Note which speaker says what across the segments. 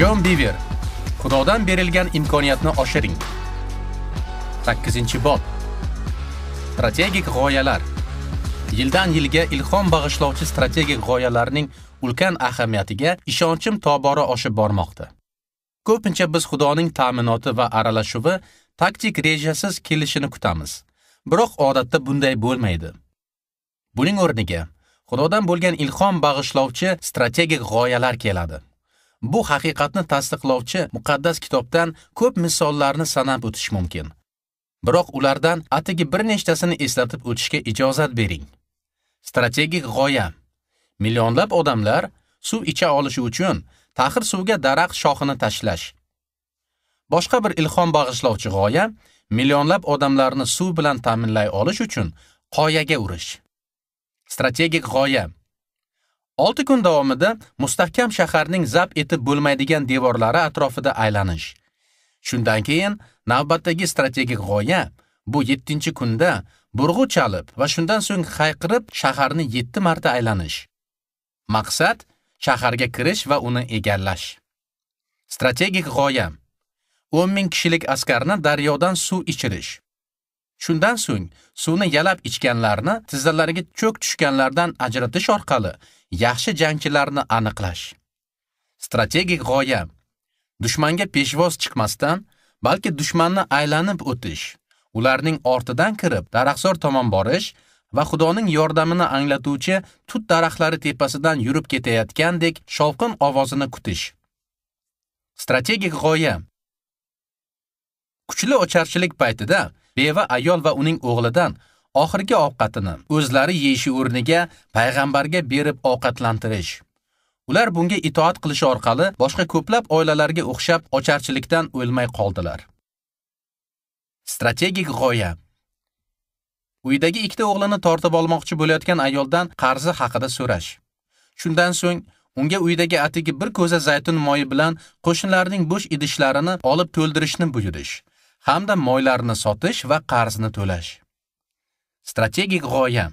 Speaker 1: Jon Biver Xudodan berilgan imkoniyatni oshiring. 8-bob. Strategik g'oyalar. Yildan yilga ilhom bag'ishlovchi strategik g'oyalarning ulkan ahamiyatiga ishonchim tobora oshib bormoqda. Ko'pincha biz Xudoning ta'minoti va aralashuvi taktik rejasiz kelishini kutamiz. Biroq odatda bunday bo'lmaydi. Buning o'rniga Xudodan bo'lgan ilhom bag'ishlovchi strategik g'oyalar keladi. Bu haqiqatni tasdiqlovchi muqaddas kitobdan ko'p misollarni sanab o'tish mumkin. Biroq ulardan atigi bir nechtasini eslatib o'tishga ijozat bering. Strategik g'oya. Millionlab odamlar suv icha olishi uchun taxir suvga daraxt shoxini tashlash. Boshqa bir ilhom bag'ishlovchi g'oya millionlab odamlarni suv bilan ta'minlay olish uchun qoyaga urish. Strategik g'oya 6 kun davomida mustahkam shaharning zabt etib bo'lmaydigan devorlari atrofida aylanish. Shundan keyin navbatdagi strategik g'oya bu 7 kunda burg'u chalib va shundan so'ng hayqirib shaharni 7 marta aylanish. Maqsad shaharga kirish va uni egallash. Strategik g'oya 10 ming kishilik askarni daryodan suv ichirish. Shundan so'ng suvni yalab ichganlarni tizzalariga cho'k tushganlardan ajratish orqali yaxshi jangchilarni aniqlash. Strategik g'oya dushmanga peshvoz chiqmasdan, balki dushmanni aylanib o'tish, ularning ortidan kirib daraxtzor tomon borish va Xudoning yordamini anglatuvchi tut daraxtlari tepasidan yurib ketayotgandek shovqin ovozini kutish. Strategik g'oya Kuchli ocharchilik paytida beva ayol va uning o'g'lidan oxirgi ovqatini o'zlari yeyishi o'rniga payg'ambarga berib ovqatlantirish. Ular bunga itoat qilish orqali boshqa ko'plab oilalarga o'xshab ocharchilikdan o'lmay qoldilar. Strategik g'oya Uydagi ikkita o'g'lini tortib olmoqchi bo'layotgan ayoldan qarzi haqida so'rash. Shundan so'ng unga uydagi atigi bir ko'za zaytun moyi bilan qo'shnilarning bo'sh idishlarini olib to'ldirishni buyurish hamda moylarni sotish va qarzni to'lash. strategik g'oya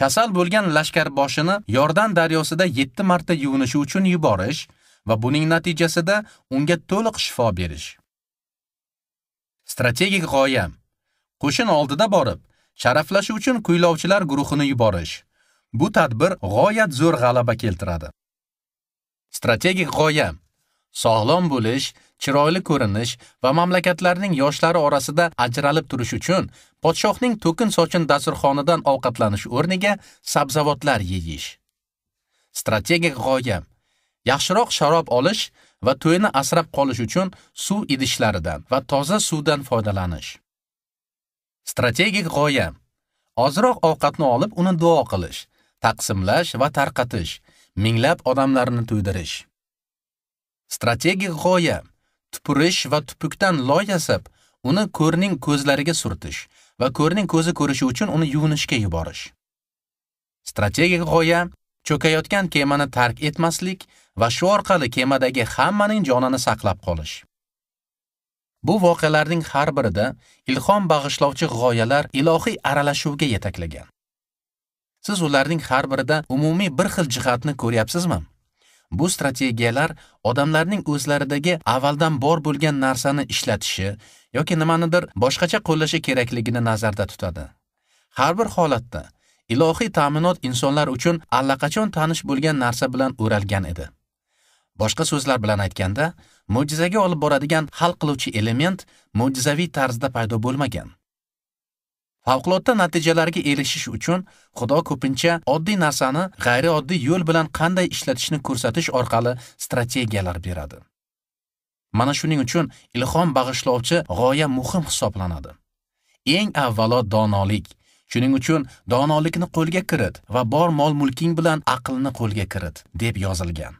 Speaker 1: kasal bo'lgan lashkarboshini Yordan daryosida 7 marta yuvinishi uchun yuborish va buning natijasida unga to'liq shifo berish. Strategik g'oya qo'shin oldida borib, sharaflash uchun kuylovchilar guruhini yuborish. Bu tadbir g'oyat zo'r g'alaba keltiradi. Strategik g'oya sog'lom bo'lish, chiroyli ko'rinish va mamlakatlarning yoshlari orasida ajralib turish uchun podshohning to'kin sochin dasturxonidan ovqatlanish o'rniga sabzavotlar yeyish. Strategik g'oya: yaxshiroq sharob olish va to'yni asrab qolish uchun suv idishlaridan va toza suvdan foydalanish. Strategik g'oya: ozroq ovqatni olib uni duo qilish, taqsimlash va tarqatish, minglab odamlarni to'ydirish. Strategik g'oya tupurish va tupukdan loy yasab, uni ko'rning ko'zlariga surtish va ko'rning ko'zi ko'rishi uchun uni yuvinishga yuborish. Strategik g'oya cho'kayotgan kemani tark etmaslik va shu orqali kemadagi hammaning jonini saqlab qolish. Bu voqealarning har birida ilhom bag'ishlovchi g'oyalar ilohiy aralashuvga yetaklagan. Siz ularning har birida umumiy bir xil jihatni ko'ryapsizmi? bu strategiyalar odamlarning o'zlaridagi avvaldan bor bo'lgan narsani ishlatishi yoki nimanidir boshqacha qo'llashi kerakligini nazarda tutadi har bir holatda ilohiy ta'minot insonlar uchun allaqachon tanish bo'lgan narsa bilan o'ralgan edi boshqa so'zlar bilan aytganda mo'jizaga olib boradigan hal qiluvchi element mo'jizaviy tarzda paydo bo'lmagan Favqulodda natijalarga erishish uchun Xudo ko'pincha oddiy narsani g'ayrioddiy yo'l bilan qanday ishlatishni ko'rsatish orqali strategiyalar beradi. Mana shuning uchun ilhom bag'ishlovchi g'oya muhim hisoblanadi. Eng avvalo donolik. Shuning uchun donolikni qo'lga kirit va bor mol-mulking bilan aqlni qo'lga kirit deb yozilgan.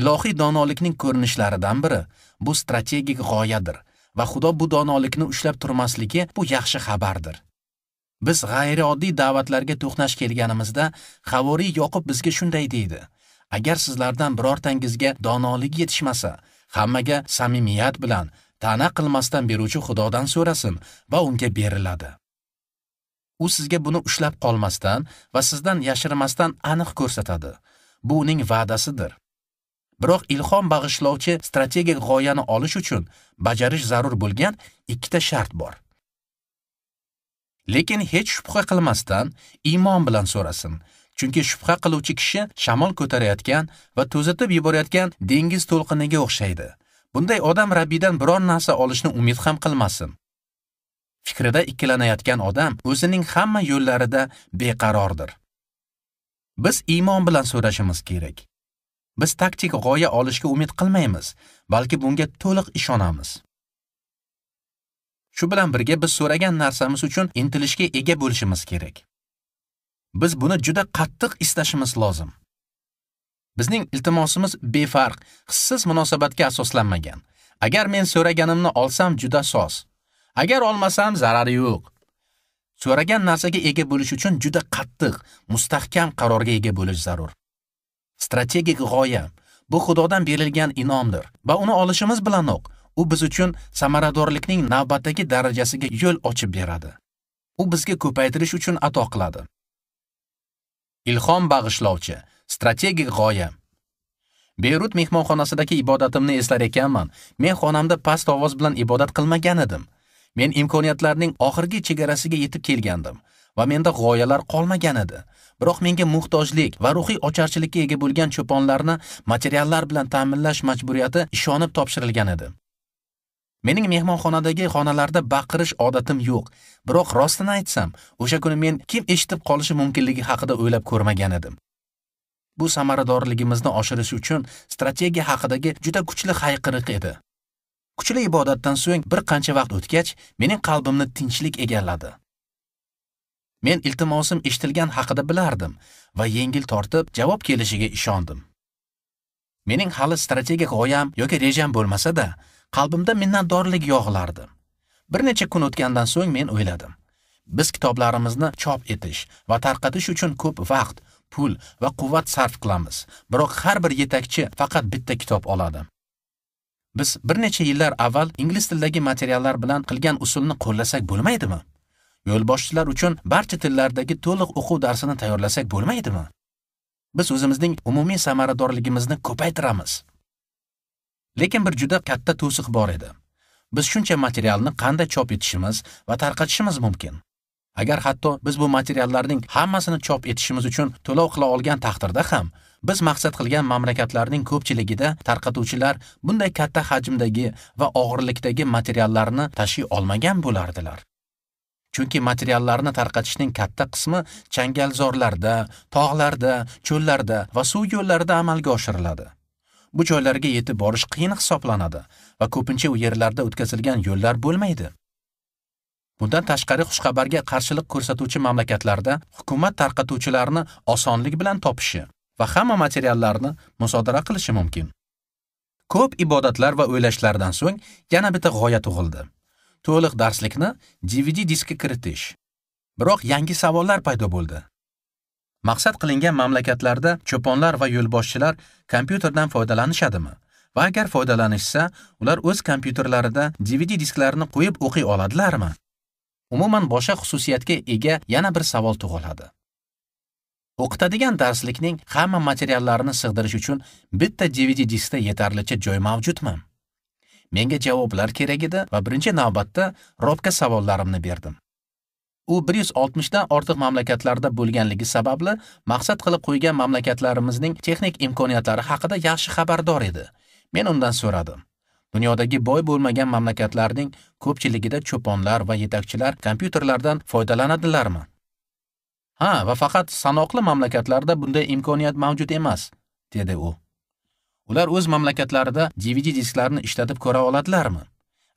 Speaker 1: Ilohiy donolikning ko'rinishlaridan biri bu strategik g'oyadir va Xudo bu donolikni ushlab turmasligi bu yaxshi xabardir. Biz g'ayrioddiy da'vatlarga to'qnash kelganimizda Havoriy yoqib bizga shunday deydi: Agar sizlardan birortangizga donolik yetishmasa, hammaga samimiyat bilan ta'na qilmasdan beruvchi Xudodan so'rasin va unga beriladi. U sizga buni ushlab qolmasdan va sizdan yashirmasdan aniq ko'rsatadi. Bu uning va'dasidir. biroq ilhom bag'ishlovchi strategik g'oyani olish uchun bajarish zarur bo'lgan ikkita shart bor. Lekin hech shubha qilmasdan iymon bilan so'rasin. Chunki shubha qiluvchi kishi shamol ko'tarayotgan va to'zitib yuborayotgan dengiz to'lqiniga o'xshaydi. Bunday odam Rabbidan biror narsa olishni umid ham qilmasin. Fikrida ikkilanayotgan odam o'zining hamma yo'llarida beqarordir. Biz iymon bilan so'rashimiz kerak. Biz taktik g'oya olishga umid qilmaymiz, balki bunga to'liq ishonamiz. Shu bilan birga biz so'ragan narsamiz uchun intilishga ega bo'lishimiz kerak. Biz buni juda qattiq istashimiz lozim. Bizning iltimosimiz befarq, hissiz munosabatga asoslanmagan. Agar men so'raganimni olsam juda soz. Agar olmasam zarari yo'q. so'ragan narsaga ega bo'lish uchun juda qattiq, mustahkam qarorga ega bo'lish zarur. Strategik g'oya bu Xudodan berilgan inomdir va uni olishimiz bilanoq u biz uchun samaradorlikning navbatdagi darajasiga yo'l ochib beradi. U bizga ko'paytirish uchun ato qiladi. Ilhom bag'ishlovchi strategik g'oya berut mehmonxonasidagi ibodatimni eslar ekanman. Men xonamda past ovoz bilan ibodat qilmagan edim. Men imkoniyatlarning oxirgi chegarasiga yetib kelgandim va menda g'oyalar qolmagan edi. biroq menga muhtojlik va ruhiy ocharchilikka ega bo'lgan cho'ponlarni materiallar bilan ta'minlash majburiyati ishonib topshirilgan edi. Mening mehmonxonadagi xonalarda baqirish odatim yo'q, biroq rostini aytsam, o'sha kuni men kim eshitib qolishi mumkinligi haqida o'ylab ko'rmagan edim. Bu samaradorligimizni oshirish uchun strategiya haqidagi juda kuchli hayqiriq edi. Kuchli ibodatdan so'ng bir qancha vaqt o'tgach, mening qalbimni tinchlik egalladi. Men iltimosim eshitilgan haqida bilardim va yengil tortib javob kelishiga ishondim. Mening hali strategik g'oyam yoki rejam bo'lmasa-da, qalbimda minnatdorlik yog'ilardi. Bir necha kun o'tgandan so'ng men o'yladim. Biz kitoblarimizni chop etish va tarqatish uchun ko'p vaqt, pul va quvvat sarf qilamiz, biroq har bir yetakchi faqat bitta kitob oladi. Biz bir necha yillar avval ingliz tilidagi materiallar bilan qilgan usulni qo'llasak bo'lmaydimi? yo'lboshchilar uchun barcha tillardagi to'liq o'quv darsini tayyorlasak bo'lmaydimi? Biz o'zimizning umumiy samaradorligimizni ko'paytiramiz. Lekin bir juda katta to'siq bor edi. Biz shuncha materialni qanday chop etishimiz va tarqatishimiz mumkin? Agar hatto biz bu materiallarning hammasini chop etishimiz uchun to'lov qila olgan taqdirda ham, biz maqsad qilgan mamlakatlarning ko'pchiligida tarqatuvchilar bunday katta hajmdagi va og'irlikdagi materiallarni tashiy olmagan bo'lardilar. chunki materiallarni tarqatishning katta qismi changalzorlarda, tog'larda, cho'llarda va suv yo'llarida amalga oshiriladi. Bu joylarga yetib borish qiyin hisoblanadi va ko'pincha u yerlarda o'tkazilgan yo'llar bo'lmaydi. Bundan tashqari xushxabarga qarshilik ko'rsatuvchi mamlakatlarda hukumat tarqatuvchilarni osonlik bilan topishi va hamma materiallarni musodara qilishi mumkin. Ko'p ibodatlar va o'ylashlardan so'ng yana bitta g'oya tug'ildi. to'liq darslikni DVD diskka kiritish. Biroq yangi savollar paydo bo'ldi. Maqsad qilingan mamlakatlarda cho'ponlar va yo'lboshchilar kompyuterdan foydalanishadimi? Va agar foydalanishsa, ular o'z kompyuterlarida DVD disklarini qo'yib o'qiy oladilarmi? Umuman boshqa xususiyatga ega yana bir savol tug'iladi. O'qitadigan darslikning hamma materiallarini sig'dirish uchun bitta DVD diskda yetarlicha joy mavjudmi? menga javoblar kerak edi va birinchi navbatda robga savollarimni berdim u 160 dan ortiq mamlakatlarda bo'lganligi sababli maqsad qilib qo'ygan mamlakatlarimizning texnik imkoniyatlari haqida yaxshi xabardor edi men undan so'radim dunyodagi boy bo'lmagan mamlakatlarning ko'pchiligida cho'ponlar va yetakchilar kompyuterlardan foydalanadilarmi ha va faqat sanoqli mamlakatlarda bunday imkoniyat mavjud emas dedi u Ular o'z mamlakatlarida DVD disklarni ishlatib ko'ra oladilarmi?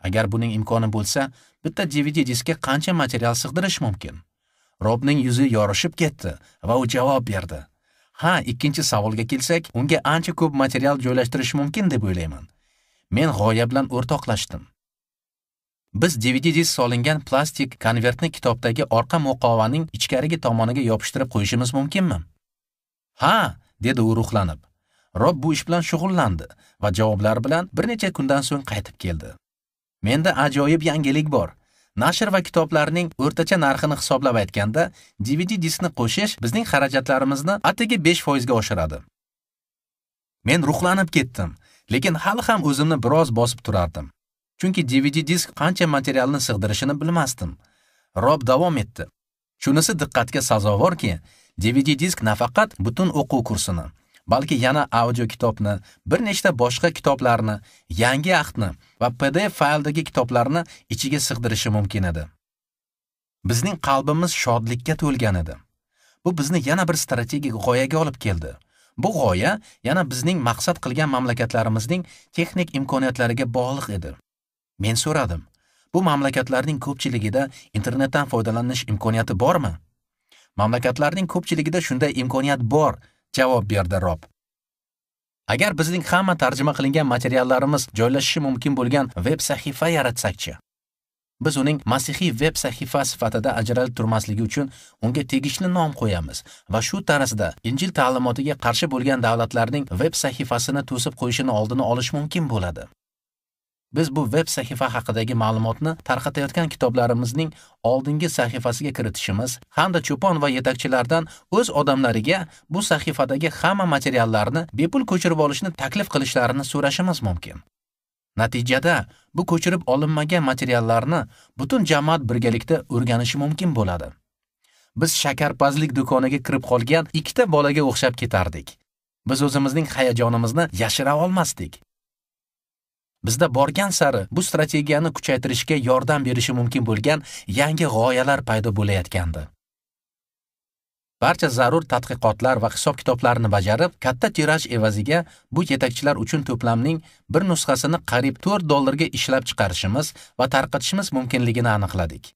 Speaker 1: Agar buning imkoni bo'lsa, bitta DVD diskka qancha material sig'dirish mumkin? Robning yuzi yorishib ketdi va u javob berdi. Ha, ikkinchi savolga kelsak, unga ancha ko'p material joylashtirish mumkin deb o'ylayman. Men g'oya bilan o'rtoqlashdim. Biz DVD disk solingan plastik konvertni kitobdagi orqa muqovaning ichkarigi tomoniga yopishtirib qo'yishimiz mumkinmi? Ha, dedi u ruhlanib. Rob bu ish bilan shug'ullandi va javoblar bilan bir necha kundan so'ng qaytib keldi. Menda ajoyib yangilik bor. Nashr va kitoblarning o'rtacha narxini hisoblab aytganda, DVD diskni qo'shish bizning xarajatlarimizni atigi 5% ga oshiradi. Men ruhlanib ketdim, lekin hali ham o'zimni biroz bosib turardim. Chunki DVD disk qancha materialni sig'dirishini bilmasdim. Rob davom etdi. Shunisi diqqatga sazovorki, DVD disk nafaqat butun o'quv kursini, balki yana audio kitobni, bir nechta boshqa kitoblarni, yangi ahdni va PDF fayldagi kitoblarni ichiga sig'dirishi mumkin edi. Bizning qalbimiz shodlikka to'lgan edi. Bu bizni yana bir strategik g'oyaga olib keldi. Bu g'oya yana bizning maqsad qilgan mamlakatlarimizning texnik imkoniyatlariga bog'liq edi. Men so'radim, bu mamlakatlarning ko'pchiligida internetdan foydalanish imkoniyati bormi? Mamlakatlarning ko'pchiligida shunday imkoniyat bor, javob berdi Rob. Agar bizning hamma tarjima qilingan materiallarimiz joylashishi mumkin bo'lgan veb sahifa yaratsakchi. Biz uning masihiy veb sahifa sifatida ajralib turmasligi uchun unga tegishli nom qo'yamiz va shu tarzda Injil ta'limotiga qarshi bo'lgan davlatlarning veb sahifasini to'sib qo'yishini oldini olish mumkin bo'ladi. Biz bu veb sahifa haqidagi ma'lumotni tarqatayotgan kitoblarimizning oldingi sahifasiga kiritishimiz hamda cho'pon va yetakchilardan o'z odamlariga bu sahifadagi hamma materiallarni bepul ko'chirib olishni taklif qilishlarini so'rashimiz mumkin. Natijada bu ko'chirib olinmagan materiallarni butun jamoat birgalikda o'rganishi mumkin bo'ladi. Biz shakarpazlik do'koniga kirib qolgan ikkita bolaga o'xshab ketardik. Biz o'zimizning hayajonimizni yashira olmasdik. Bizda borgan sari bu strategiyani kuchaytirishga yordam berishi mumkin bo'lgan yangi g'oyalar paydo bo'layotgandi. barcha zarur tadqiqotlar va hisob-kitoblarni bajarib, katta tiraj evaziga bu yetakchilar uchun to'plamning bir nusxasini qariyb 4 dollarga ishlab chiqarishimiz va tarqatishimiz mumkinligini aniqladik.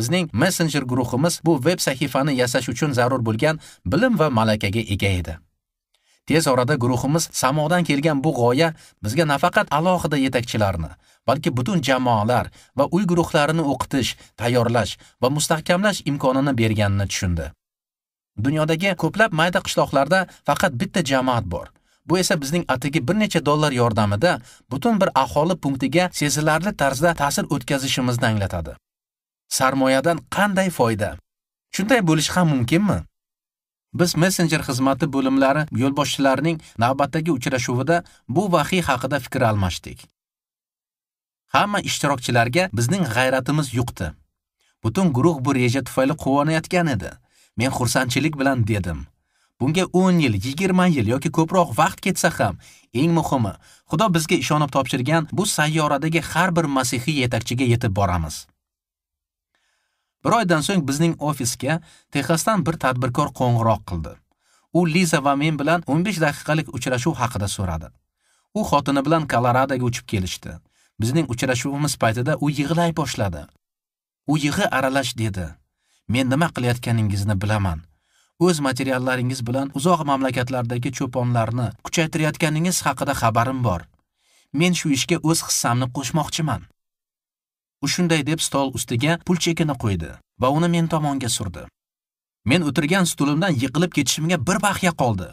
Speaker 1: Bizning Messenger guruhimiz bu veb sahifani yasash uchun zarur bo'lgan bilim va malakaga ega edi. Tez orada guruhimiz samodan kelgan bu g'oya bizga nafaqat alohida yetakchilarni, balki butun jamoalar va uy guruhlarini o'qitish, tayyorlash va mustahkamlash imkonini berganini tushundi. Dunyodagi ko'plab mayda qishloqlarda faqat bitta jamoat bor. Bu esa bizning atigi bir necha dollar yordamida butun bir aholi punktiga sezilarli tarzda ta'sir o'tkazishimizni anglatadi. Sarmoyadan qanday foyda? Shunday bo'lishi ham mumkinmi? Biz Messenger xizmati bo'limlari yo'lboshchilarining navbatdagi uchrashuvida bu vahiy haqida fikr almashdik. Hamma ishtirokchilarga bizning g'ayratimiz yuqdi. Butun guruh bu reja tufayli quvonayotgan edi. Men xursandchilik bilan dedim: Bunga 10 yil, 20 yil yoki ko'proq vaqt ketsa ham, eng muhimi, Xudo bizga ishonib topshirgan bu sayyoradagi har bir masihiy yetakchiga yetib boramiz. Bir oydan so'ng bizning ofisga Texasdan bir tadbirkor qo'ng'iroq qildi. U Liza va men bilan 15 daqiqalik uchrashuv haqida so'radi. U xotini bilan Koloradoga uchib kelishdi. Bizning uchrashuvimiz paytida u yig'lay boshladi. U yig'i aralash dedi. Men nima qilayotganingizni bilaman. O'z materiallaringiz bilan uzoq mamlakatlardagi cho'ponlarni kuchaytirayotganingiz haqida xabarim bor. Men shu ishga o'z hissamni qo'shmoqchiman. u shunday deb stol ustiga pul chekini qo'ydi va uni men tomonga surdi men o'tirgan stulimdan yiqilib ketishimga bir bahya qoldi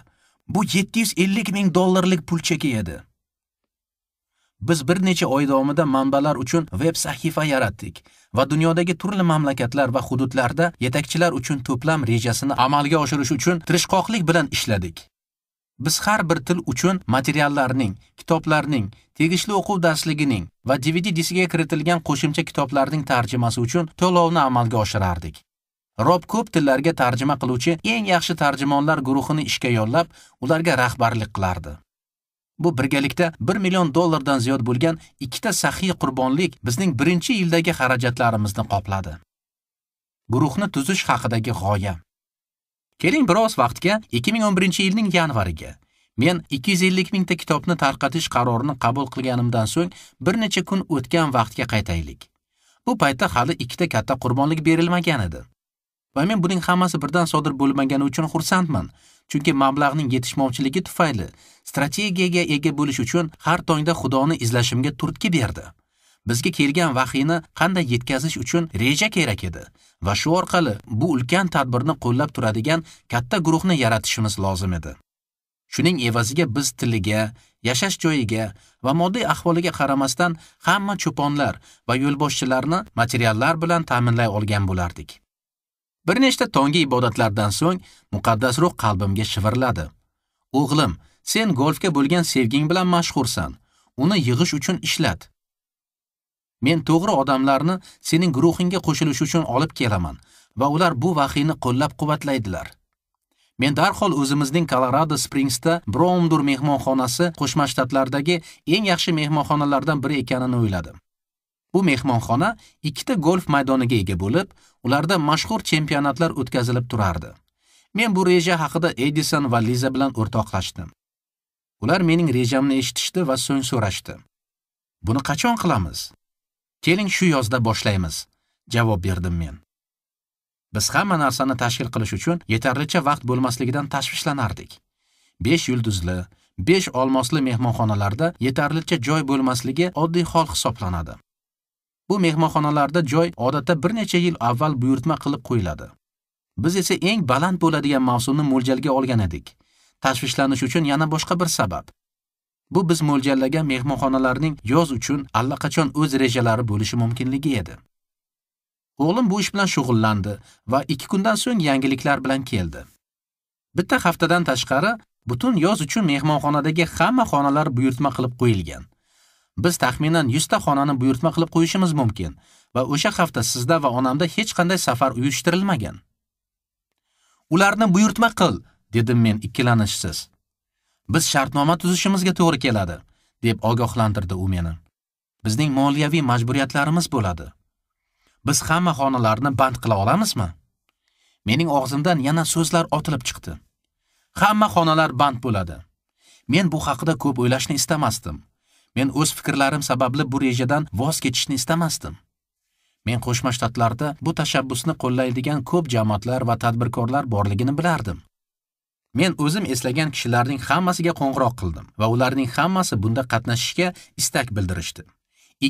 Speaker 1: bu 750 ming dollarlik pul cheki edi biz bir necha oy davomida manbalar uchun veb sahifa yaratdik va dunyodagi turli mamlakatlar va hududlarda yetakchilar uchun to'plam rejasini amalga oshirish uchun tirishqoqlik bilan ishladik Biz har bir til uchun materiallarning, kitoblarning, tegishli o'quv darsligining va DVD diskiga kiritilgan qo'shimcha kitoblarning tarjimasi uchun to'lovni amalga oshirardik. Rob ko'p tillarga tarjima qiluvchi eng yaxshi tarjimonlar guruhini ishga yollab, ularga rahbarlik qilardi. Bu birgalikda 1 million dollardan ziyod bo'lgan ikkita sahiy qurbonlik bizning birinchi yildagi xarajatlarimizni qopladi. Guruhni tuzish haqidagi g'oya. Keling biroz vaqtga 2011 yilning yanvariga Men 250 mingta kitobni tarqatish qarorini qabul qilganimdan so'ng bir necha kun o'tgan vaqtga qaytaylik. Bu paytda hali ikkita katta qurbonlik berilmagan edi. Va men buning hammasi birdan sodir bo'lmagani uchun xursandman, chunki mablag'ning yetishmovchiligi tufayli strategiyaga ega bo'lish uchun har tongda Xudoni izlashimga turtki berdi. bizga kelgan vahiyni qanday yetkazish uchun reja kerak edi va shu orqali bu ulkan tadbirni qo'llab turadigan katta guruhni yaratishimiz lozim edi shuning evaziga biz tiliga yashash joyiga va moddiy ahvoliga qaramasdan hamma cho'ponlar va yo'lboshchilarni materiallar bilan ta'minlay olgan bo'lardik bir nechta tonggi ibodatlardan so'ng muqaddas ruh qalbimga shivirladi o'g'lim sen golfga bo'lgan sevging bilan mashhursan uni yig'ish uchun ishlat Men to'g'ri odamlarni sening guruhingga qo'shilish uchun olib kelaman va ular bu vahiyni qo'llab-quvvatlaydilar. Men darhol o'zimizning Colorado Springsda Bromdur mehmonxonasi Qo'shma Shtatlardagi eng yaxshi mehmonxonalardan biri ekanini o'yladim. Bu mehmonxona ikkita golf maydoniga ega bo'lib, ularda mashhur chempionatlar o'tkazilib turardi. Men bu reja haqida Edison va Liza bilan o'rtoqlashdim. Ular mening rejamni eshitishdi va so'ng so'rashdi. Buni qachon qilamiz? keling shu yozda boshlaymiz javob berdim men biz hamma narsani tashkil qilish uchun yetarlicha vaqt bo'lmasligidan tashvishlanardik 5 yulduzli 5 olmosli mehmonxonalarda yetarlicha joy bo'lmasligi oddiy hol hisoblanadi bu mehmonxonalarda joy odatda bir necha yil avval buyurtma qilib qo'yiladi biz esa eng baland bo'ladigan mavsumni mo'ljalga olgan edik tashvishlanish uchun yana boshqa bir sabab Bu biz mo'ljallagan mehmonxonalarning yoz uchun allaqachon o'z rejalari bo'lishi mumkinligi edi. O'g'lim bu ish bilan shug'ullandi va 2 kundan so'ng yangiliklar bilan keldi. Bitta haftadan tashqari butun yoz uchun mehmonxonadagi hamma xonalar buyurtma qilib qo'yilgan. Biz taxminan 100 ta xonani buyurtma qilib qo'yishimiz mumkin va o'sha hafta sizda va onamda hech qanday safar uyushtirilmagan. Ularni buyurtma qil, dedim men ikkilanishsiz. biz shartnoma tuzishimizga to'g'ri keladi, deb ogohlantirdi u meni. Bizning moliyaviy majburiyatlarimiz bo'ladi. Biz hamma xonalarni band qila olamizmi? Mening og'zimdan yana so'zlar otilib chiqdi. Hamma xonalar band bo'ladi. Men bu haqida ko'p o'ylashni istamasdim. Men o'z fikrlarim sababli bu rejadan voz kechishni istamasdim. Men Qo'shma Shtatlarda bu tashabbusni qo'llaydigan ko'p jamoatlar va tadbirkorlar borligini bilardim. Men o'zim eslagan kishilarning hammasiga qo'ng'iroq qildim va ularning hammasi bunda qatnashishga istak bildirishdi.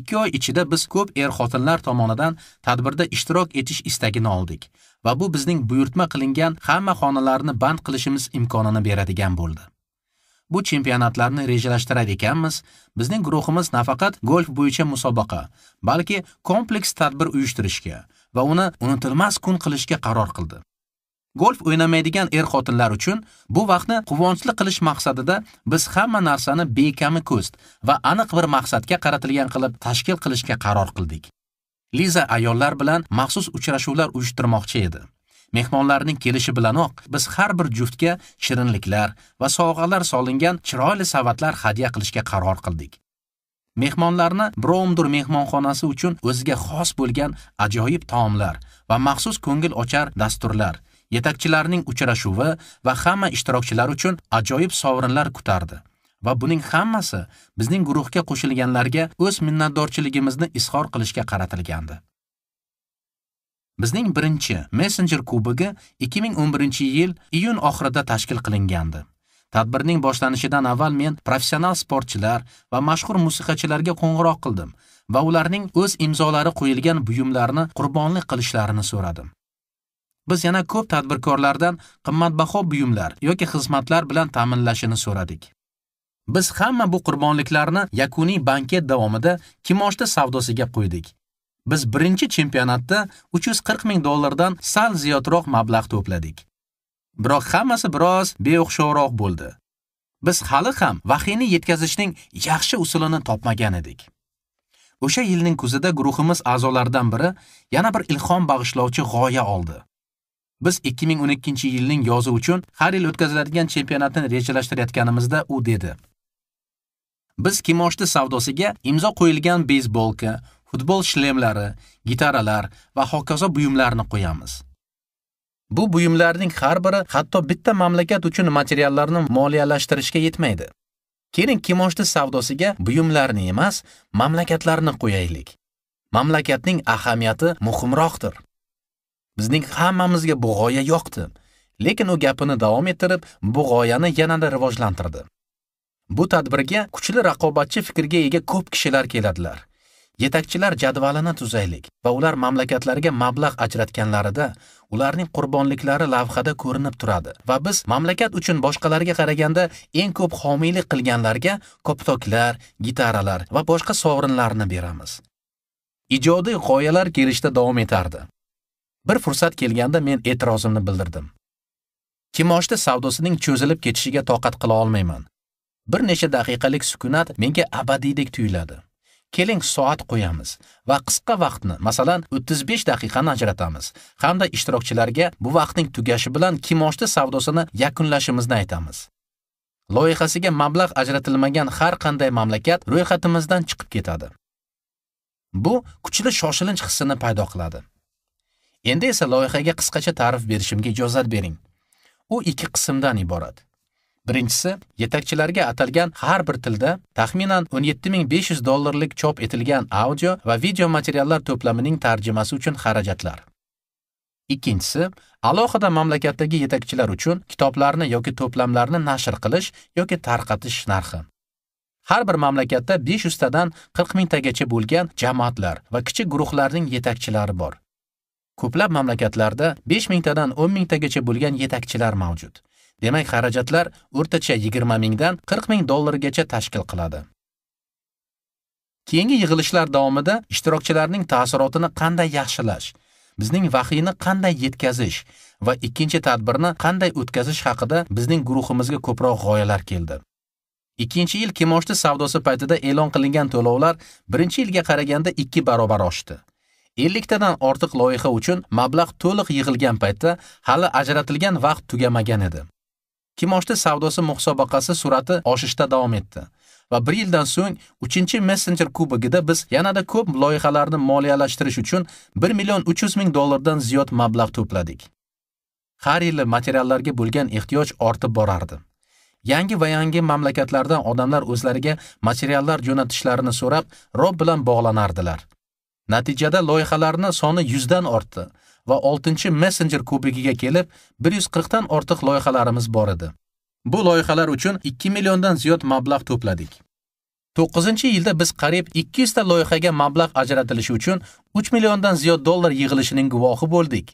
Speaker 1: 2 oy ichida biz ko'p er-xotinlar tomonidan tadbirda ishtirok etish istagini oldik va bu bizning buyurtma qilingan hamma xonalarni band qilishimiz imkonini beradigan bo'ldi. Bu chempionatlarni rejalashtirar ekanmiz, bizning guruhimiz nafaqat golf bo'yicha musobaqa, balki kompleks tadbir uyushtirishga va uni unutilmas kun qilishga qaror qildi. Golf o'ynamaydigan er-xotinlar uchun bu vaqtni quvonchli qilish maqsadida biz hamma narsani bekami ko'st va aniq bir maqsadga qaratilgan qilib tashkil qilishga qaror qildik. Liza ayollar bilan maxsus uchrashuvlar uyushtirmoqchi edi. Mehmonlarning kelishi bilanoq biz har bir juftga shirinliklar va sovg'alar solingan chiroyli savatlar hadya qilishga qaror qildik. Mehmonlarni Bromdur mehmonxonasi uchun o'ziga xos bo'lgan ajoyib taomlar va maxsus ko'ngil ochar dasturlar yetakchilarning uchrashuvi va hamma ishtirokchilar uchun ajoyib sovrinlar kutardi. Va buning hammasi bizning guruhga qo'shilganlarga o'z minnatdorchiligimizni izhor qilishga qaratilgandi. Bizning birinchi Messenger kubogi 2011-yil iyun oxirida tashkil qilingandi. Tadbirning boshlanishidan avval men professional sportchilar va mashhur musiqachilarga qo'ng'iroq qildim va ularning o'z imzolari qo'yilgan buyumlarni qurbonlik qilishlarini so'radim. Biz yana ko'p tadbirkorlardan qimmatbaho buyumlar yoki xizmatlar bilan ta'minlashini so'radik. Biz hamma bu qurbonliklarni yakuniy banket davomida kimoshdi savdosiga qo'ydik. Biz birinchi chempionatda 340 ming dollardan sal ziyodroq mablag' to'pladik. Biroq hammasi biroz beo'xshovroq bo'ldi. Biz hali ham vahiyni yetkazishning yaxshi usulini topmagan edik. O'sha yilning kuzida guruhimiz a'zolaridan biri yana bir ilhom bag'ishlovchi g'oya oldi. Biz 2012-yilning yozi uchun har yil o'tkaziladigan chempionatni rejalashtirayotganimizda u dedi: Biz kimoshdi savdosiga imzo qo'yilgan beysbolka futbol shlemlari, gitaralar va hokazo buyumlarni qo'yamiz. Bu buyumlarning har biri hatto bitta mamlakat uchun materiallarni moliyalashtirishga yetmaydi. Keling, kimoshdi savdosiga buyumlarni emas, mamlakatlarni qo'yaylik. Mamlakatning ahamiyati muhimroqdir. Bizning hammamizga bu g'oya yoqdi, lekin u gapini davom ettirib, bu g'oyani yanada rivojlantirdi. Bu tadbirga kuchli raqobatchi fikrga ega ko'p kishilar keladilar. Yetakchilar jadvalini tuzaylik va ular mamlakatlarga mablag' ajratganlarida ularning qurbonliklari lavhada ko'rinib turadi va biz mamlakat uchun boshqalarga qaraganda eng ko'p homiylik qilganlarga koptoklar, gitaralar va boshqa sovrinlarni beramiz. Ijodiy g'oyalar kelishda davom etardi. Bir fursat kelganda men e'tirozimni bildirdim. Kimoshda savdosining cho'zilib ketishiga toqat qila olmayman. Bir necha daqiqalik sukunat menga abadiydek tuyuladi. Keling soat qo'yamiz va qisqa vaqtni, masalan, 35 daqiqani ajratamiz hamda ishtirokchilarga bu vaqtning tugashi bilan kimoshda savdosini yakunlashimizni aytamiz. Loyihasiga mablag' ajratilmagan har qanday mamlakat ro'yxatimizdan chiqib ketadi. Bu kuchli shoshilinch hissini paydo qiladi. Endi esa loyihaga qisqacha ta'rif berishimga ijozat bering. U ikki qismdan iborat. Birinchisi, yetakchilarga atalgan har bir tilda taxminan 17500 dollarlik chop etilgan audio va video materiallar to'plamining tarjimasi uchun xarajatlar. Ikkinchisi, alohida mamlakatdagi yetakchilar uchun kitoblarni yoki to'plamlarni nashr qilish yoki tarqatish narxi. Har bir mamlakatda 500 tadan 40 mingtagacha bo'lgan jamoatlar va kichik guruhlarning yetakchilari bor. ko'plab mamlakatlarda 5 mingtadan 10 mingtagacha bo'lgan yetakchilar mavjud. Demak, xarajatlar o'rtacha 20 mingdan 40 ming dollargacha tashkil qiladi. Keyingi yig'ilishlar davomida ishtirokchilarning ta'sirotini qanday yaxshilash, bizning vahiyni qanday yetkazish va ikkinchi tadbirni qanday o'tkazish haqida bizning guruhimizga ko'proq g'oyalar keldi. Ikkinchi yil kimoshdi savdosi paytida e'lon qilingan to'lovlar birinchi yilga qaraganda 2 barobar oshdi. 50 tadan ortiq loyiha uchun mablag' to'liq yig'ilgan paytda hali ajratilgan vaqt tugamagan edi. Kimoshdi savdosi musobaqasi surati oshishda davom etdi va 1 yildan so'ng 3 messenjer Messenger kubogida biz yanada ko'p loyihalarni moliyalashtirish uchun 1 million 300 ming dollardan ziyod mablag' to'pladik. Har yili materiallarga bo'lgan ehtiyoj ortib borardi. yangi va yangi mamlakatlardan odamlar o'zlariga materiallar jo'natishlarini so'rab Rob bilan bog'lanardilar. Natijada loyihalarning soni 100 dan ortdi va 6-Messenger kubigiga kelib 140 dan ortiq loyihalarimiz bor edi. Bu loyihalar uchun 2 milliondan ziyod mablag' to'pladik. 9-yilda biz qariyb 200 ta loyihaga mablag' ajratilishi uchun 3 milliondan ziyod dollar yig'ilishining guvohi bo'ldik.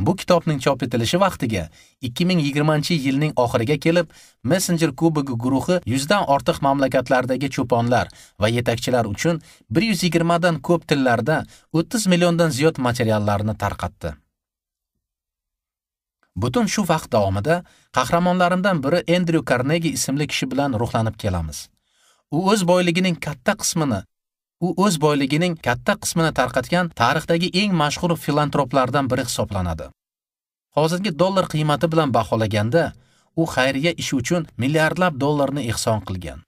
Speaker 1: Bu kitobning chop etilishi vaqtiga 2020-yilning oxiriga kelib, Messenger Kubogi guruhi 100 dan ortiq mamlakatlardagi cho'ponlar va yetakchilar uchun 120 dan ko'p tillarda 30 milliondan ziyod materiallarni tarqatdi. Butun shu vaqt davomida qahramonlarimdan biri Andrew Carnegie ismli kishi bilan ruhlanib kelamiz. U o'z boyligining katta qismini u o'z boyligining katta qismini tarqatgan tarixdagi eng mashhur filantroplardan biri hisoblanadi hozirgi dollar qiymati bilan baholaganda u xayriya ishi uchun milliardlab dollarni ehson qilgan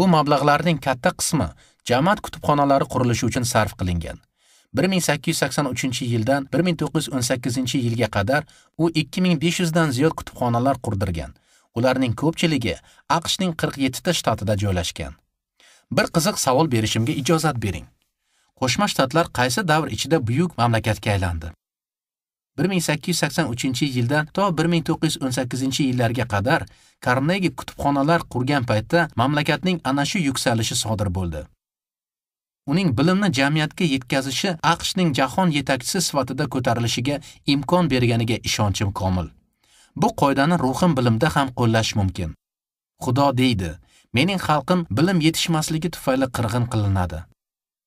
Speaker 1: bu mablag'larning katta qismi jamoat kutubxonalari qurilishi uchun sarf qilingan 1883 yildan 1918 yilga qadar u 2500 dan ziyod kutubxonalar qurdirgan ularning ko'pchiligi aqshning 47 ta shtatida joylashgan bir qiziq savol berishimga ijozat bering. Qo'shma Shtatlar qaysi davr ichida buyuk mamlakatga aylandi? 1883-yildan to 1918-yillarga qadar Carnegie kutubxonalar qurgan paytda mamlakatning ana shu yuksalishi sodir bo'ldi. Uning bilimni jamiyatga yetkazishi AQShning jahon yetakchisi sifatida ko'tarilishiga imkon berganiga ishonchim komil. Bu qoidani ruhim bilimda ham qo'llash mumkin. Xudo deydi: mening xalqim bilim yetishmasligi tufayli qirg'in qilinadi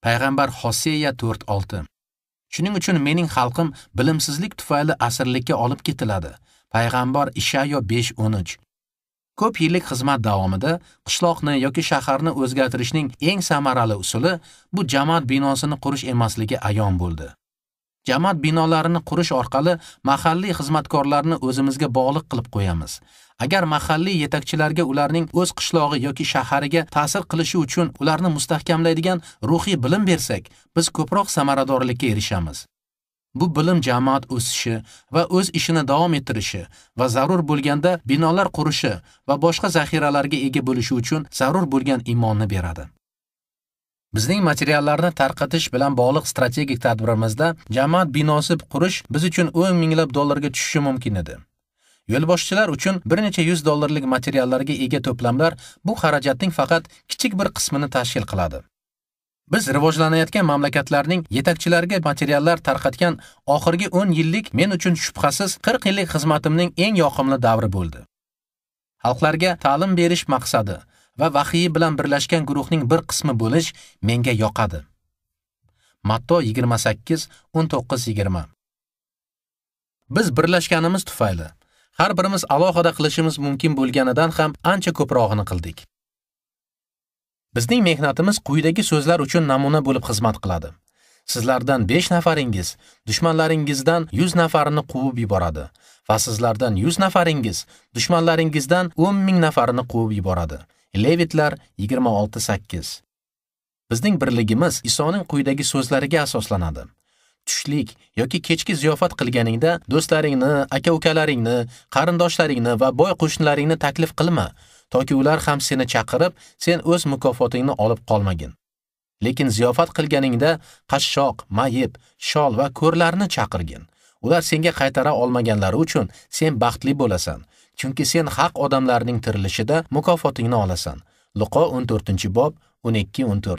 Speaker 1: payg'ambar hoseya 4:6 shuning uchun mening xalqim bilimsizlik tufayli asirlikka olib ketiladi payg'ambar ishayo 5:13 ko'p yillik xizmat davomida qishloqni yoki shaharni o'zgartirishning eng samarali usuli bu jamoat binosini qurish emasligi ayon bo'ldi jamoat binolarini qurish orqali mahalliy xizmatkorlarni o'zimizga bog'liq qilib qo'yamiz. Agar mahalliy yetakchilarga ularning o'z qishlog'i yoki shahariga ta'sir qilishi uchun ularni mustahkamlaydigan ruhiy bilim bersak, biz ko'proq samaradorlikka erishamiz. Bu bilim jamoat o'sishi va o'z ishini davom ettirishi va zarur bo'lganda binolar qurishi va boshqa zaxiralarga ega bo'lishi uchun zarur bo'lgan imonni beradi. Bizning materiallarni tarqatish bilan bog'liq strategik tadbirimizda jamoat binosi qurish biz uchun 10 minglab dollarga tushishi mumkin edi. Yo'lboshchilar uchun bir necha 100 dollarlik materiallarga ega to'plamlar bu xarajatning faqat kichik bir qismini tashkil qiladi. Biz rivojlanayotgan mamlakatlarning yetakchilariga materiallar tarqatgan oxirgi 10 yillik men uchun shubhasiz 40 yillik xizmatimning eng yoqimli davri bo'ldi. Xalqlarga ta'lim berish maqsadi va vahiy bilan birlashgan guruhning bir qismi bo'lish menga yoqadi. Matto 2819 20 Biz birlashganimiz tufayli har birimiz alohida qilishimiz mumkin bo'lganidan ham ancha ko'prog'ini qildik. Bizning mehnatimiz quyidagi so'zlar uchun namuna bo'lib xizmat qiladi. sizlardan 5 nafaringiz dushmanlaringizdan 100 nafarini quvib yuboradi va sizlardan 100 nafaringiz dushmanlaringizdan 10 ming nafarini quvib yuboradi. Levitlar 26:8. Bizning birligimiz Isoning quyidagi so'zlariga asoslanadi. Tushlik yoki kechki ziyofat qilganingda do'stlaringni, aka-ukalaringni, qarindoshlaringni va boy qo'shnilaringni taklif qilma, toki ular ham seni chaqirib, sen o'z mukofotingni olib qolmagin. Lekin ziyofat qilganingda qashshoq, mayib, shol va ko'rlarni chaqirgin. Ular senga qaytara olmaganlari uchun sen baxtli bo'lasan. chunki sen haq odamlarning tirilishida mukofotingni olasan. Luqo 14-bob 12-14.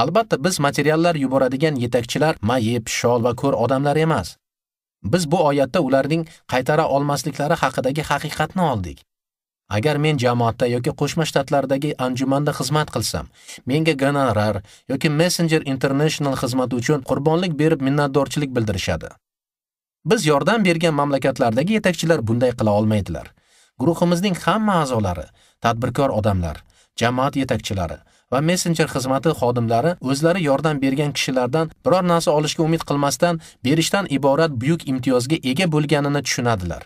Speaker 1: Albatta biz materiallar yuboradigan yetakchilar mayib, shol va ko'r odamlar emas. Biz bu oyatda ularning qaytara olmasliklari haqidagi haqiqatni oldik. Agar men jamoatda yoki Qo'shma Shtatlardagi anjumanda xizmat qilsam, menga gonorar yoki Messenger International xizmati uchun qurbonlik berib minnatdorchilik bildirishadi. Biz yordam bergan mamlakatlardagi yetakchilar bunday qila olmaydilar. Guruhimizning hamma a'zolari, tadbirkor odamlar, jamoat yetakchilari va messenjer xizmati xodimlari o'zlari yordam bergan kishilardan biror narsa olishga umid qilmasdan berishdan iborat buyuk imtiyozga ega bo'lganini tushunadilar.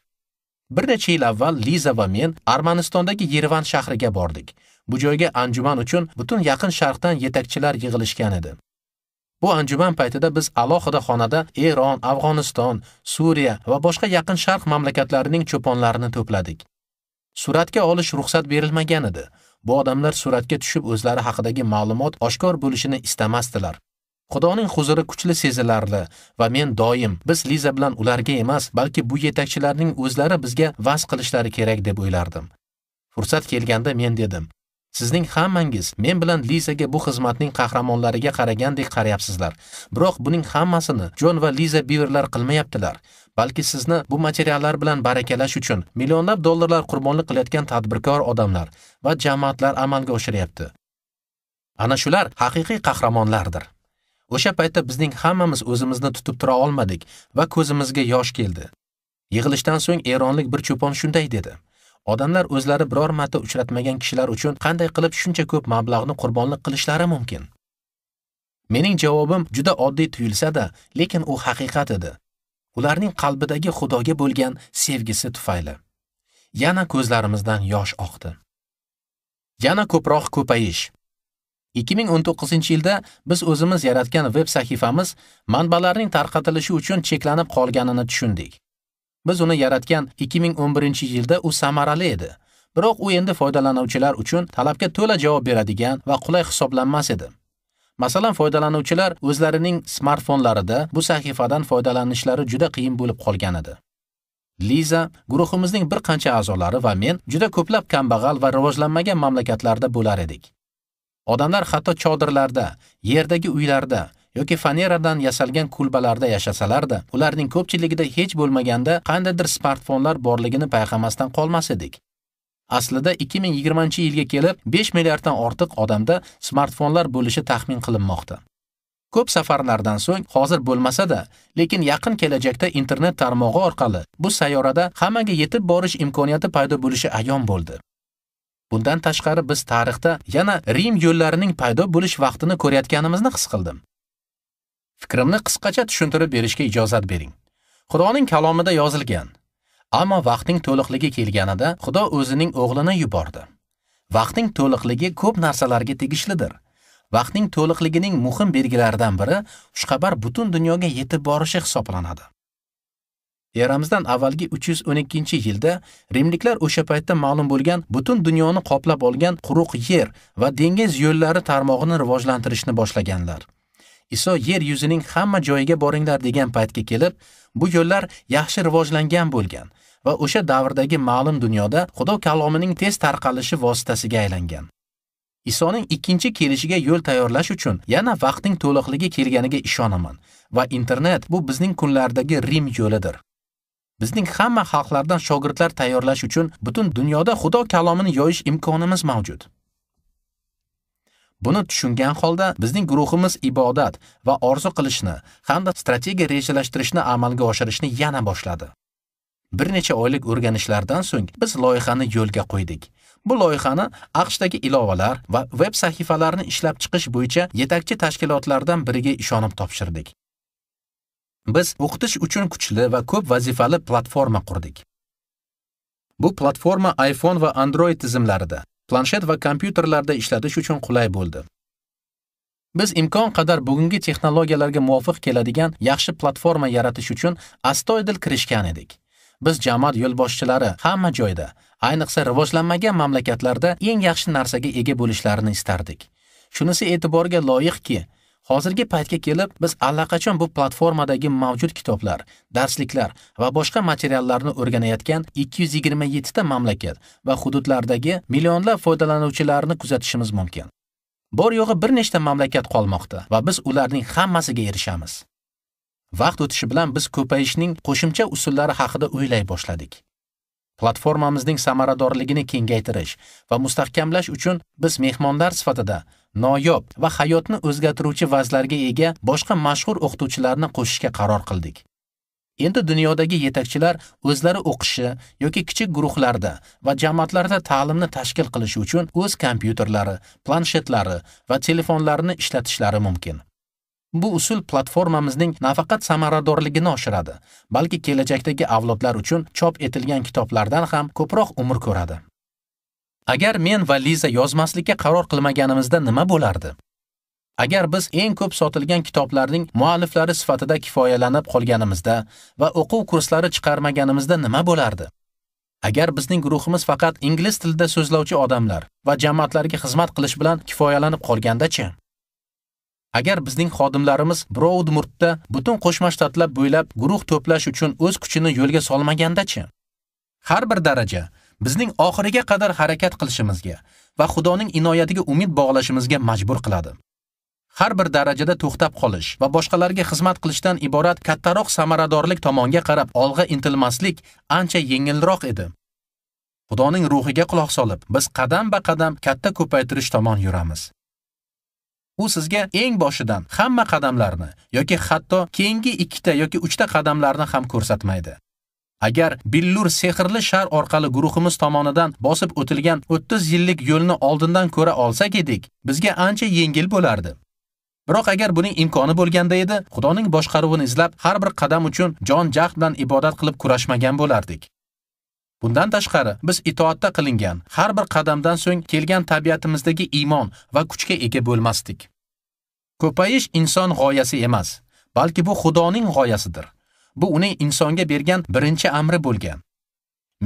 Speaker 1: Bir necha yil avval Liza va men Armanistondagi Yerevan shahriga bordik. Bu joyga anjuman uchun butun Yaqin Sharqdan yetakchilar yig'ilishgan edi. Bu anjuman paytida biz alohida xonada Eron, Afg'oniston, Suriya va boshqa yaqin sharq mamlakatlarining cho'ponlarini to'pladik. Suratga olish ruxsat berilmagan edi. Bu odamlar suratga tushib o'zlari haqidagi ma'lumot oshkor bo'lishini istamasdilar. Xudoning huzuri kuchli sezilarli va men doim biz Liza bilan ularga emas, balki bu yetakchilarning o'zlari bizga vas qilishlari kerak deb o'ylardim. Fursat kelganda men dedim: Sizning hammangiz men bilan Lizaga bu xizmatning qahramonlariga qaragandek qarayapsizlar. Biroq buning hammasini Jon va Liza Biverlar qilmayaptilar. balki sizni bu materiallar bilan barakalash uchun millionlab dollarlar qurbonlik qilayotgan tadbirkor odamlar va jamoatlar amalga oshiryapti. Ana shular haqiqiy qahramonlardir. O'sha paytda bizning hammamiz o'zimizni tutib tura olmadik va ko'zimizga yosh keldi. Yig'ilishdan so'ng eronlik bir cho'pon shunday dedi: odamlar o'zlari biror marta uchratmagan kishilar uchun qanday qilib shuncha ko'p mablag'ni qurbonlik qilishlari mumkin? Mening javobim juda oddiy tuyulsa-da, lekin u haqiqat edi. Ularning qalbidagi Xudoga bo'lgan sevgisi tufayli. Yana ko'zlarimizdan yosh oqdi. Yana ko'proq ko'payish. 2019-yilda biz o'zimiz yaratgan veb sahifamiz manbalarning tarqatilishi uchun cheklanib qolganini tushundik. Biz uni yaratgan 2011-yilda u samarali edi. Biroq u endi foydalanuvchilar uchun talabga to'la javob beradigan va qulay hisoblanmas edi. Masalan, foydalanuvchilar o'zlarining smartfonlarida bu sahifadan foydalanishlari juda qiyin bo'lib qolgan edi. Liza, guruhimizning bir qancha a'zolari va men juda ko'plab kambag'al va rivojlanmagan mamlakatlarda bo'lar edik. Odamlar hatto chodirlarda, yerdagi uylarda, yoki faneradan yasalgan kulbalarda yashasalarda, ularning ko'pchiligida hech bo'lmaganda qandaydir smartfonlar borligini payqamasdan qolmas edik. Aslida 2020-yilga kelib 5 milliarddan ortiq odamda smartfonlar bo'lishi taxmin qilinmoqda. Ko'p safarlardan so'ng hozir bo'lmasa-da, lekin yaqin kelajakda internet tarmog'i orqali bu sayyorada hammaga yetib borish imkoniyati paydo bo'lishi ayon bo'ldi. Bundan tashqari biz tarixda yana Rim yo'llarining paydo bo'lish vaqtini ko'rayotganimizni his qildim. Fikrimni qisqacha tushuntirib berishga ijozat bering. Xudoning kalomida yozilgan. Ammo vaqtning to'liqligi kelganida Xudo o'zining o'g'lini yubordi. Vaqtning to'liqligi ko'p narsalarga tegishlidir. Vaqtning to'liqligining muhim belgilaridan biri xushxabar butun dunyoga yetib borishi hisoblanadi. Eramizdan avvalgi 312-yilda rimliklar o'sha paytda ma'lum bo'lgan butun dunyoni qoplab olgan quruq yer va dengiz yo'llari tarmog'ini rivojlantirishni boshlaganlar. Iso yer yuzining hamma joyiga boringlar degan paytga kelib, bu yo'llar yaxshi rivojlangan bo'lgan va o'sha davrdagi ma'lum dunyoda Xudo kalomining tez tarqalishi vositasiga aylangan. Isoning ikkinchi kelishiga yo'l tayyorlash uchun yana vaqtning to'liqligi kelganiga ishonaman va internet bu bizning kunlardagi Rim yo'lidir. Bizning hamma xalqlardan shogirdlar tayyorlash uchun butun dunyoda Xudo kalomini yoyish imkonimiz mavjud. Buni tushungan holda bizning guruhimiz ibodat va orzu qilishni hamda strategiya rejalashtirishni amalga oshirishni yana boshladi. Bir necha oylik o'rganishlardan so'ng biz loyihani yo'lga qo'ydik. Bu loyihani AQShdagi ilovalar va veb sahifalarini ishlab chiqish bo'yicha yetakchi tashkilotlardan biriga ishonib topshirdik. Biz o'qitish uchun kuchli va ko'p vazifali platforma qurdik. Bu platforma iPhone va Android tizimlarida planshet va kompyuterlarda ishlatish uchun qulay bo'ldi. Biz imkon qadar bugungi texnologiyalarga muvofiq keladigan yaxshi platforma yaratish uchun astoydil kirishgan edik. Biz jamoat yo'lboshchilari hamma joyda, ayniqsa rivojlanmagan mamlakatlarda eng yaxshi narsaga ega bo'lishlarini istardik. Shunisi e'tiborga loyiqki, Hozirgi paytga kelib biz allaqachon bu platformadagi mavjud kitoblar, darsliklar va boshqa materiallarni o'rganayotgan 227 ta mamlakat va hududlardagi millionlab foydalanuvchilarni kuzatishimiz mumkin. Bor yo'g'i bir nechta mamlakat qolmoqda va biz ularning hammasiga erishamiz. Vaqt o'tishi bilan biz ko'payishning qo'shimcha usullari haqida o'ylay boshladik. platformamizning samaradorligini kengaytirish va mustahkamlash uchun biz mehmonlar sifatida noyob va hayotni o'zgartiruvchi vazlarga ega boshqa mashhur o'qituvchilarni qo'shishga qaror qildik. Endi dunyodagi yetakchilar o'zlari o'qishi yoki kichik guruhlarda va jamoatlarda ta'limni tashkil qilish uchun o'z kompyuterlari, planshetlari va telefonlarini ishlatishlari mumkin. Bu usul platformamizning nafaqat samaradorligini oshiradi, balki kelajakdagi avlodlar uchun chop etilgan kitoblardan ham ko'proq umr ko'radi. Agar men va Liza yozmaslikka qaror qilmaganimizda nima bo'lardi? Agar biz eng ko'p sotilgan kitoblarning mualliflari sifatida kifoyalanib qolganimizda va o'quv kurslari chiqarmaganimizda nima bo'lardi? Agar bizning guruhimiz faqat ingliz tilida so'zlovchi odamlar va jamoatlarga xizmat qilish bilan kifoyalanib qolganda-chi? Agar bizning xodimlarimiz Broadmurtda butun qo'shma shtatlar bo'ylab guruh to'plash uchun o'z kuchini yo'lga solmaganda-chi? Har bir daraja bizning oxiriga qadar harakat qilishimizga va Xudoning inoyatiga umid bog'lashimizga majbur qiladi. Har bir darajada to'xtab qolish va boshqalarga xizmat qilishdan iborat kattaroq samaradorlik tomonga qarab olg'a intilmaslik ancha yengilroq edi. Xudoning ruhiga quloq solib, biz qadam-ba-qadam katta ko'paytirish tomon yuramiz. u sizga eng boshidan hamma qadamlarni yoki hatto keyingi ikkita yoki uchta qadamlarni ham ko'rsatmaydi. Agar Billur sehrli shar orqali guruhimiz tomonidan bosib o'tilgan 30 yillik yo'lni oldindan ko'ra olsak edik, bizga ancha yengil bo'lardi. Biroq agar buning imkoni bo'lganda edi, Xudoning boshqaruvini izlab, har bir qadam uchun jon jahd bilan ibodat qilib kurashmagan bo'lardik. Bundan tashqari, biz itoatda qilingan har bir qadamdan so'ng kelgan tabiatimizdagi iymon va kuchga ega bo'lmasdik. Ko'payish inson g'oyasi emas, balki bu Xudoning g'oyasidir. Bu uning insonga bergan birinchi amri bo'lgan.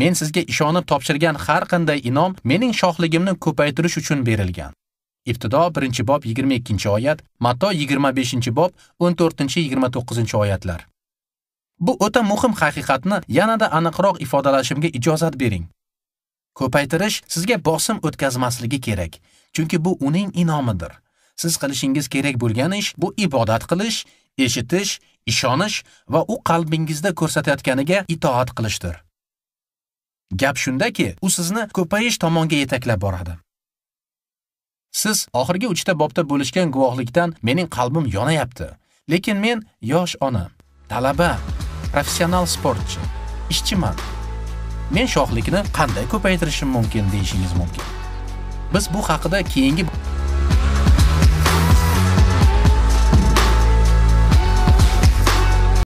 Speaker 1: Men sizga ishonib topshirgan har qanday inom mening shohligimni ko'paytirish uchun berilgan. Ibtido 1-bob 22-oyat, Matto 25-bob 14-29-oyatlar. Bu o'ta muhim haqiqatni yanada aniqroq ifodalashimga ijozat bering. Ko'paytirish sizga bosim o'tkazmasligi kerak, chunki bu uning inomidir. Siz qilishingiz kerak bo'lgan ish bu ibodat qilish, eshitish ishonish va u qalbingizda ko'rsatayotganiga itoat qilishdir. Gap shundaki, u sizni ko'payish tomonga yetaklab boradi. Siz oxirgi 3 ta bobda bo'lishgan guvohlikdan mening qalbim yonayapti. Lekin men yosh ona, talaba, professional sportchi, ishchiman. Men shohlikni qanday ko'paytirishim mumkin deyishingiz mumkin. Biz bu haqida keyingi